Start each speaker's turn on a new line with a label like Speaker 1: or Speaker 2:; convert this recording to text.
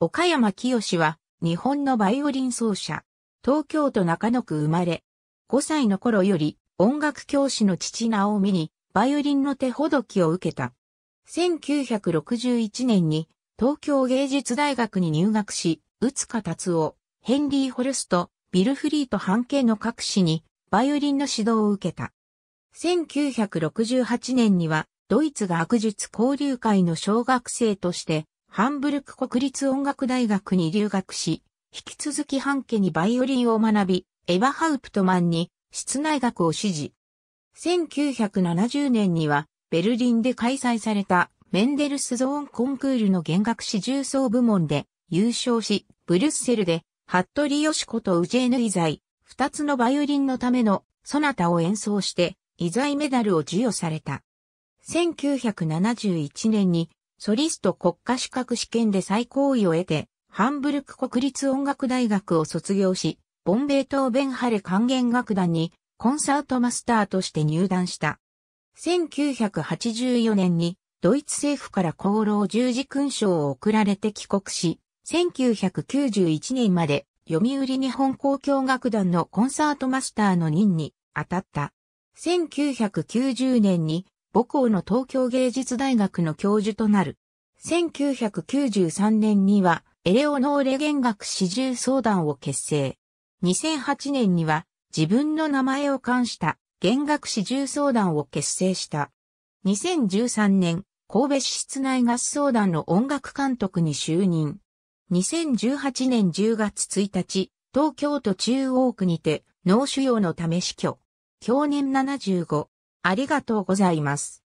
Speaker 1: 岡
Speaker 2: 山清は、日本のバイオリン奏者。東京都中野区生まれ。5歳の頃より、音楽教師の父直美に、バイオリンの手ほどきを受けた。1961年に、東京芸術大学に入学し、宇塚達夫、ヘンリー・ホルスト、ビルフリート・半径の各市に、バイオリンの指導を受けた。1968年には、ドイツ学術交流会の小学生として、ハンブルク国立音楽大学に留学し、引き続き半家にバイオリンを学び、エヴァ・ハウプトマンに室内楽を指示。1970年にはベルリンで開催されたメンデルスゾーンコンクールの弦楽史重奏部門で優勝し、ブルッセルで服部シ子とウジェーヌ・イザイ、二つのバイオリンのためのソナタを演奏して、イザイメダルを授与された。1971年にソリスト国家資格試験で最高位を得て、ハンブルク国立音楽大学を卒業し、ボンベイトーベンハレ管弦楽団にコンサートマスターとして入団した。1984年にドイツ政府から功労十字勲章を贈られて帰国し、1991年まで読売日本交響楽団のコンサートマスターの任に当たった。1990年に母校の東京芸術大学の教授となる。1993年には、エレオノーレ弦楽四重相談を結成。2008年には、自分の名前を冠した弦楽四重相談を結成した。2013年、神戸市室内合奏団の音楽監督に就任。2018年10月1日、東京都中央区にて脳腫瘍のため死去。去年75。ありがとうございます。